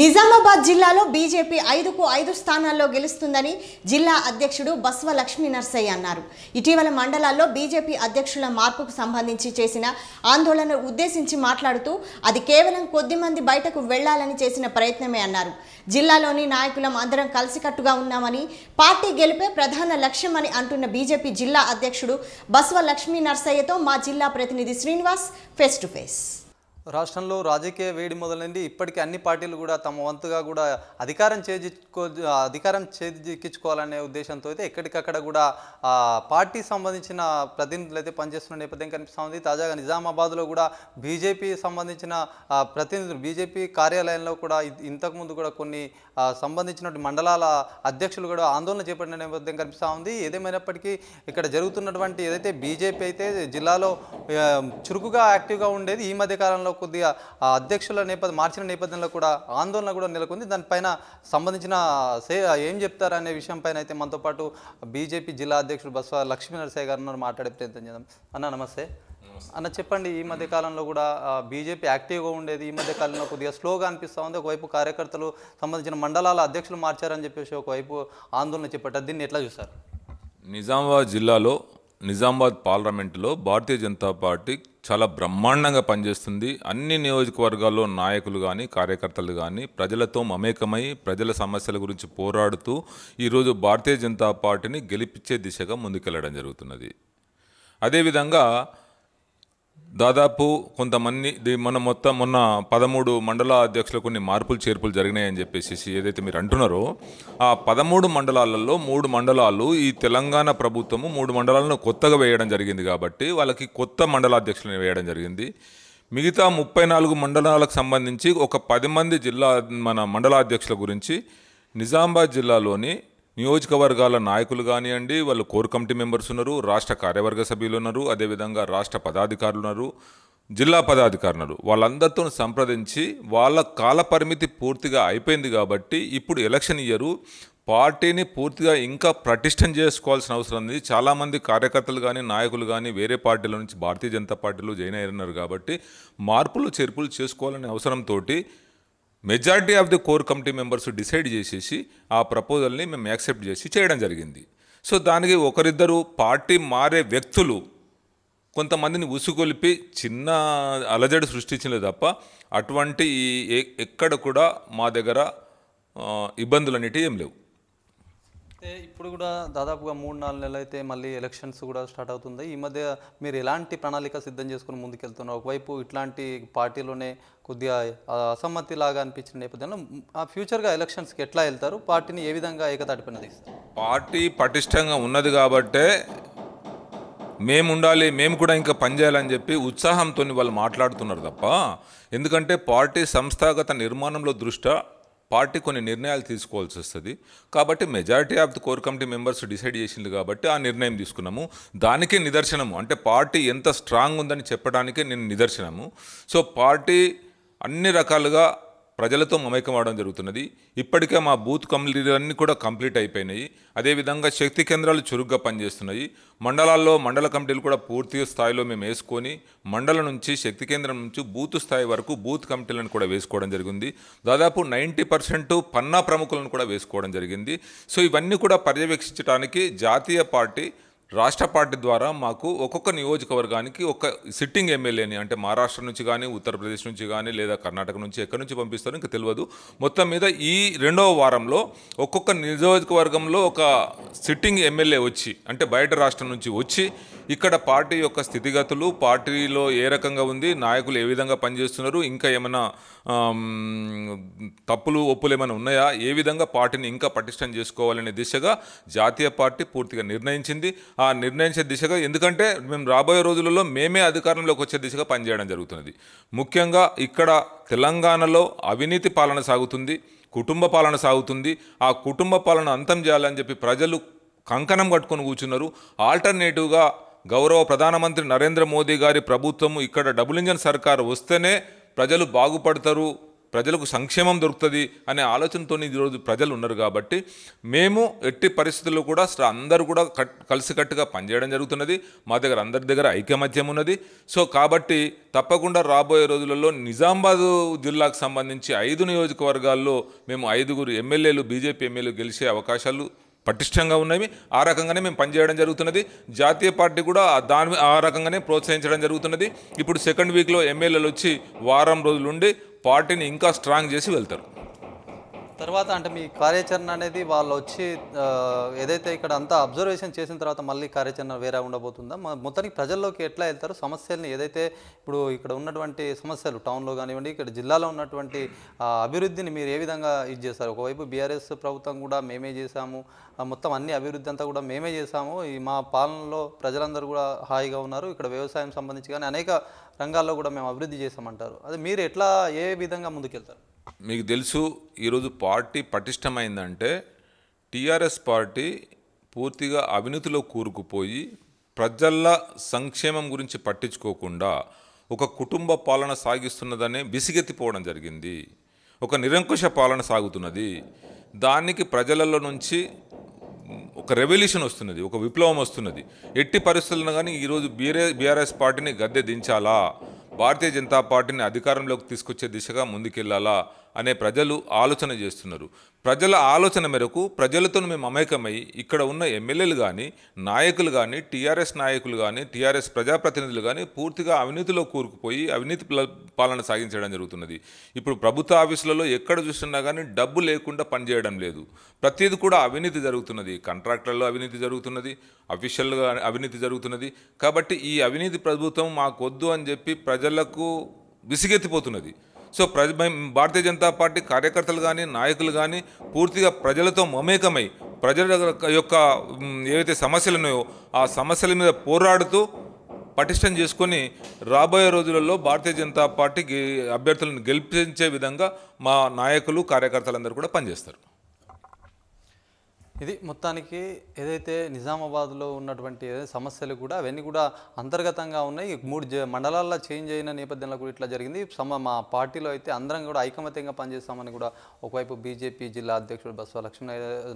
నిజామాబాద్ జిల్లాలో బీజేపీ ఐదుకు ఐదు స్థానాల్లో గెలుస్తుందని జిల్లా అధ్యక్షుడు బస్వ లక్ష్మీ నర్సయ్య అన్నారు ఇటీవల మండలాల్లో బీజేపీ అధ్యక్షుల మార్పుకు సంబంధించి చేసిన ఆందోళన ఉద్దేశించి మాట్లాడుతూ అది కేవలం కొద్ది మంది బయటకు వెళ్లాలని చేసిన ప్రయత్నమే అన్నారు జిల్లాలోని నాయకులం అందరం కలిసికట్టుగా ఉన్నామని పార్టీ గెలిపే ప్రధాన లక్ష్యం అని అంటున్న బీజేపీ జిల్లా అధ్యక్షుడు బస్వ లక్ష్మీ నర్సయ్యతో మా జిల్లా ప్రతినిధి శ్రీనివాస్ ఫేస్ టు ఫేస్ రాష్ట్రంలో రాజకీయ వేడి మొదలైంది ఇప్పటికీ అన్ని పార్టీలు కూడా తమ వంతుగా కూడా అధికారం చేజిచ్చుకో అధికారం చేజిక్కించుకోవాలనే ఉద్దేశంతో అయితే ఎక్కడికక్కడ కూడా పార్టీ సంబంధించిన ప్రతినిధులు అయితే పనిచేస్తున్న నేపథ్యం కనిపిస్తూ ఉంది తాజాగా నిజామాబాద్లో కూడా బీజేపీ సంబంధించిన ప్రతినిధులు బీజేపీ కార్యాలయంలో కూడా ఇంతకుముందు కూడా కొన్ని సంబంధించినటువంటి మండలాల అధ్యక్షులు కూడా ఆందోళన చేపట్టిన నేపథ్యం కనిపిస్తూ ఉంది ఏదేమైనప్పటికీ ఇక్కడ జరుగుతున్నటువంటి ఏదైతే బీజేపీ అయితే జిల్లాలో చురుకుగా యాక్టివ్గా ఉండేది ఈ మధ్య కాలంలో కొద్దిగా అధ్యక్షుల నేపథ్యం మార్చిన నేపథ్యంలో కూడా ఆందోళన కూడా నెలకొంది దానిపైన సంబంధించిన సే ఏం చెప్తారనే పైన అయితే మనతో పాటు బీజేపీ జిల్లా అధ్యక్షుడు బస్వ లక్ష్మీనరసయ్య గారు మాట్లాడే ప్రయత్నం చేద్దాం అన్న నమస్తే అన్న చెప్పండి ఈ మధ్య కాలంలో కూడా బీజేపీ యాక్టివ్గా ఉండేది ఈ మధ్య కాలంలో కొద్దిగా స్లోగా అనిపిస్తూ ఉంది ఒకవైపు కార్యకర్తలు సంబంధించిన మండలాల అధ్యక్షులు మార్చారని చెప్పేసి ఒకవైపు ఆందోళన చెప్పారు దీన్ని ఎట్లా చూశారు నిజామాబాద్ జిల్లాలో నిజామాబాద్ పార్లమెంటులో భారతీయ జనతా పార్టీ చాలా బ్రహ్మాండంగా పనిచేస్తుంది అన్ని నియోజకవర్గాల్లో నాయకులు కానీ కార్యకర్తలు కానీ ప్రజలతో మమేకమై ప్రజల సమస్యల గురించి పోరాడుతూ ఈరోజు భారతీయ జనతా పార్టీని గెలిపించే దిశగా ముందుకెళ్లడం జరుగుతున్నది అదేవిధంగా దాదాపు కొంతమంది మన మొత్తం మొన్న పదమూడు మండల అధ్యక్షులు కొన్ని మార్పులు చేర్పులు జరిగినాయని చెప్పేసి ఏదైతే మీరు అంటున్నారో ఆ పదమూడు మండలాలలో మూడు మండలాలు ఈ తెలంగాణ ప్రభుత్వము మూడు మండలాలను కొత్తగా వేయడం జరిగింది కాబట్టి వాళ్ళకి కొత్త మండలాధ్యక్షులను వేయడం జరిగింది మిగతా ముప్పై నాలుగు మండలాలకు సంబంధించి ఒక పది మంది జిల్లా మన మండలాధ్యక్షుల గురించి నిజామాబాద్ జిల్లాలోని నియోజకవర్గాల నాయకులు కానివ్వండి వాళ్ళు కోర్ కమిటీ మెంబర్స్ ఉన్నారు రాష్ట్ర కార్యవర్గ సభ్యులు ఉన్నారు అదేవిధంగా రాష్ట్ర పదాధికారులు ఉన్నారు జిల్లా పదాధికారులు వాళ్ళందరితో సంప్రదించి వాళ్ళ కాల పరిమితి పూర్తిగా అయిపోయింది కాబట్టి ఇప్పుడు ఎలక్షన్ ఇయ్యరు పార్టీని పూర్తిగా ఇంకా ప్రతిష్టం చేసుకోవాల్సిన అవసరం ఉంది చాలామంది కార్యకర్తలు కానీ నాయకులు కానీ వేరే పార్టీల నుంచి భారతీయ జనతా పార్టీలో జాయిన్ అయ్యారన్నారు కాబట్టి మార్పులు చేర్పులు చేసుకోవాలనే అవసరంతో majority of the core committee members decide చేసేసి ఆ ప్రపోజల్ని మేము యాక్సెప్ట్ చేసి చేయడం జరిగింది సో దానికి ఒకరిద్దరు పార్టీ మారే వ్యక్తులు కొంతమందిని ఉసుగొలిపి చిన్న అలజడి సృష్టించలే తప్ప అటువంటి ఎక్కడ కూడా మా దగ్గర ఇబ్బందులు అనేటివి ఏం లేవు అయితే ఇప్పుడు కూడా దాదాపుగా మూడు నాలుగు నెలలు అయితే మళ్ళీ ఎలక్షన్స్ కూడా స్టార్ట్ అవుతుంది ఈ మధ్య మీరు ఎలాంటి ప్రణాళిక సిద్ధం చేసుకుని ముందుకెళ్తున్నారు ఒకవైపు ఇట్లాంటి పార్టీలోనే కొద్దిగా అసమ్మతి లాగా అనిపించిన నేపథ్యంలో ఆ ఫ్యూచర్గా ఎలక్షన్స్కి ఎట్లా వెళ్తారు పార్టీని ఏ విధంగా ఏకతాటిపైన పార్టీ పటిష్టంగా ఉన్నది కాబట్టే మేము ఉండాలి మేము కూడా ఇంకా పనిచేయాలని చెప్పి ఉత్సాహంతో వాళ్ళు మాట్లాడుతున్నారు తప్ప ఎందుకంటే పార్టీ సంస్థాగత నిర్మాణంలో దృష్ట్యా పార్టీ కొన్ని నిర్ణయాలు తీసుకోవాల్సి వస్తుంది కాబట్టి majority of the core committee members decide చేసింది కాబట్టి ఆ నిర్ణయం తీసుకున్నాము దానికే నిదర్శనము అంటే పార్టీ ఎంత స్ట్రాంగ్ ఉందని చెప్పడానికే నేను నిదర్శనము సో పార్టీ అన్ని రకాలుగా ప్రజలతో మమైకం అవడం జరుగుతున్నది ఇప్పటికే మా బూత్ కమిటీలన్నీ కూడా కంప్లీట్ అయిపోయినాయి అదేవిధంగా శక్తి కేంద్రాలు చురుగ్గా పనిచేస్తున్నాయి మండలాల్లో మండల కమిటీలు కూడా పూర్తి స్థాయిలో మేము వేసుకొని మండలం నుంచి శక్తి కేంద్రం నుంచి బూత్ స్థాయి వరకు బూత్ కమిటీలను కూడా వేసుకోవడం జరిగింది దాదాపు నైంటీ పర్సెంట్ పన్నా ప్రముఖులను కూడా వేసుకోవడం జరిగింది సో ఇవన్నీ కూడా పర్యవేక్షించడానికి జాతీయ పార్టీ రాష్ట్ర పార్టీ ద్వారా మాకు ఒక్కొక్క నియోజకవర్గానికి ఒక సిట్టింగ్ ఎమ్మెల్యేని అంటే మహారాష్ట్ర నుంచి కానీ ఉత్తరప్రదేశ్ నుంచి కానీ లేదా కర్ణాటక నుంచి ఎక్కడి నుంచి పంపిస్తారో ఇంకా తెలియదు మొత్తం మీద ఈ రెండవ వారంలో ఒక్కొక్క నియోజకవర్గంలో ఒక సిట్టింగ్ ఎమ్మెల్యే వచ్చి అంటే బయట రాష్ట్రం నుంచి వచ్చి ఇక్కడ పార్టీ యొక్క స్థితిగతులు పార్టీలో ఏ రకంగా ఉంది నాయకులు ఏ విధంగా పనిచేస్తున్నారు ఇంకా ఏమైనా తప్పులు ఒప్పులు ఏమైనా ఉన్నాయా ఏ విధంగా పార్టీని ఇంకా పటిష్టం చేసుకోవాలనే దిశగా జాతీయ పార్టీ పూర్తిగా నిర్ణయించింది ఆ నిర్ణయించే దిశగా ఎందుకంటే మేము రాబోయే రోజులలో మేమే అధికారంలోకి వచ్చే దిశగా పనిచేయడం జరుగుతున్నది ముఖ్యంగా ఇక్కడ తెలంగాణలో అవినీతి పాలన సాగుతుంది కుటుంబ పాలన సాగుతుంది ఆ కుటుంబ పాలన అంతం చేయాలని చెప్పి ప్రజలు కంకణం కట్టుకొని కూర్చున్నారు ఆల్టర్నేటివ్గా గౌరవ ప్రధానమంత్రి నరేంద్ర మోదీ గారి ప్రభుత్వం ఇక్కడ డబుల్ ఇంజన్ సర్కారు వస్తేనే ప్రజలు బాగుపడతారు ప్రజలకు సంక్షేమం దొరుకుతుంది అనే ఆలోచనతో ఈరోజు ప్రజలు ఉన్నారు కాబట్టి మేము ఎట్టి పరిస్థితుల్లో కూడా అందరూ కూడా కట్ కలిసికట్టుగా పనిచేయడం జరుగుతున్నది మా దగ్గర అందరి దగ్గర ఐకమత్యం ఉన్నది సో కాబట్టి తప్పకుండా రాబోయే రోజులలో నిజామాబాద్ జిల్లాకు సంబంధించి ఐదు నియోజకవర్గాల్లో మేము ఐదుగురు ఎమ్మెల్యేలు బీజేపీ ఎమ్మెల్యేలు గెలిచే అవకాశాలు పటిష్టంగా ఉన్నవి ఆ రకంగానే మేము పనిచేయడం జరుగుతున్నది జాతీయ పార్టీ కూడా దాని ఆ రకంగానే ప్రోత్సహించడం జరుగుతున్నది ఇప్పుడు సెకండ్ వీక్లో ఎమ్మెల్యేలు వచ్చి వారం రోజులుండి పార్టీని ఇంకా స్ట్రాంగ్ చేసి వెళ్తారు తర్వాత అంటే మీ కార్యాచరణ అనేది వాళ్ళు వచ్చి ఏదైతే ఇక్కడ అంతా అబ్జర్వేషన్ చేసిన తర్వాత మళ్ళీ కార్యాచరణ వేరే ఉండబోతుందా మొత్తానికి ప్రజల్లోకి ఎట్లా వెళ్తారు సమస్యల్ని ఏదైతే ఇప్పుడు ఇక్కడ ఉన్నటువంటి సమస్యలు టౌన్లో కానివ్వండి ఇక్కడ జిల్లాలో ఉన్నటువంటి అభివృద్ధిని మీరు ఏ విధంగా ఇది చేస్తారు ఒకవైపు బీఆర్ఎస్ ప్రభుత్వం కూడా మేమే చేశాము మొత్తం అన్ని అభివృద్ధి అంతా కూడా మేమే చేశాము ఈ మా పాలనలో ప్రజలందరూ కూడా హాయిగా ఉన్నారు ఇక్కడ వ్యవసాయం సంబంధించి కానీ అనేక రంగాల్లో కూడా మేము అభివృద్ధి చేశామంటారు అది మీరు ఎట్లా ఏ విధంగా ముందుకెళ్తారు మీకు తెలుసు ఈరోజు పార్టీ పటిష్టమైందంటే టీఆర్ఎస్ పార్టీ పూర్తిగా అవినీతిలో కూరుకుపోయి ప్రజల సంక్షేమం గురించి పట్టించుకోకుండా ఒక కుటుంబ పాలన సాగిస్తున్నదనే బిసిగెత్తిపోవడం జరిగింది ఒక నిరంకుశ పాలన సాగుతున్నది దానికి ప్రజలలో నుంచి ఒక రెవల్యూషన్ వస్తున్నది ఒక విప్లవం వస్తున్నది ఎట్టి పరిస్థితులను కానీ ఈరోజు బీరే బీఆర్ఎస్ పార్టీని గద్దె దించాలా భారతీయ జనతా పార్టీని అధికారంలోకి తీసుకొచ్చే దిశగా ముందుకెళ్లాలా అనే ప్రజలు ఆలోచన చేస్తున్నారు ప్రజల ఆలోచన మేరకు ప్రజలతో మేము అమేకమై ఇక్కడ ఉన్న ఎమ్మెల్యేలు కానీ నాయకులు కానీ టీఆర్ఎస్ నాయకులు కానీ టీఆర్ఎస్ ప్రజాప్రతినిధులు కానీ పూర్తిగా అవినీతిలో కూరుకుపోయి అవినీతి పాలన సాగించడం జరుగుతున్నది ఇప్పుడు ప్రభుత్వ ఆఫీసులలో ఎక్కడ చూస్తున్నా కానీ డబ్బు లేకుండా పనిచేయడం లేదు ప్రతిది కూడా అవినీతి జరుగుతున్నది కాంట్రాక్టర్లో అవినీతి జరుగుతున్నది అఫీషియల్గా అవినీతి జరుగుతున్నది కాబట్టి ఈ అవినీతి ప్రభుత్వం మాకొద్దు అని చెప్పి ప్రజలకు విసిగెత్తిపోతున్నది సో ప్రజ భారతీయ జనతా పార్టీ కార్యకర్తలు కానీ నాయకులు కానీ పూర్తిగా ప్రజలతో మమేకమై ప్రజల యొక్క ఏవైతే సమస్యలు ఉన్నాయో ఆ సమస్యల మీద పోరాడుతూ పటిష్టం చేసుకొని రాబోయే రోజులలో భారతీయ జనతా పార్టీ అభ్యర్థులను గెలిపించే విధంగా మా నాయకులు కార్యకర్తలందరూ కూడా పనిచేస్తారు ఇది మొత్తానికి ఏదైతే నిజామాబాద్లో ఉన్నటువంటి సమస్యలు కూడా అవన్నీ కూడా అంతర్గతంగా ఉన్నాయి మూడు మండలాల్లో చేంజ్ అయిన నేపథ్యంలో కూడా ఇట్లా జరిగింది సమ మా పార్టీలో అయితే అందరం కూడా ఐకమత్యంగా పనిచేస్తామని కూడా ఒకవైపు బీజేపీ జిల్లా అధ్యక్షుడు బస్వ లక్ష్మణ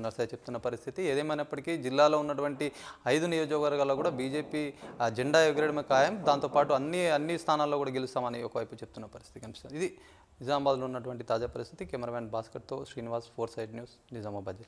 నర్సయ్య చెప్తున్న పరిస్థితి ఏదేమైనప్పటికీ జిల్లాలో ఉన్నటువంటి ఐదు నియోజకవర్గాల్లో కూడా బీజేపీ జెండా ఎగరడమే ఖాయం దాంతోపాటు అన్ని అన్ని స్థానాల్లో కూడా గెలుస్తామని ఒకవైపు చెప్తున్న పరిస్థితి కనిపిస్తుంది ఇది నిజామాబాద్లో ఉన్నటువంటి తాజా పరిస్థితి కెమెరామ్యాన్ భాస్కర్తో Srinivas four side news Nizamabad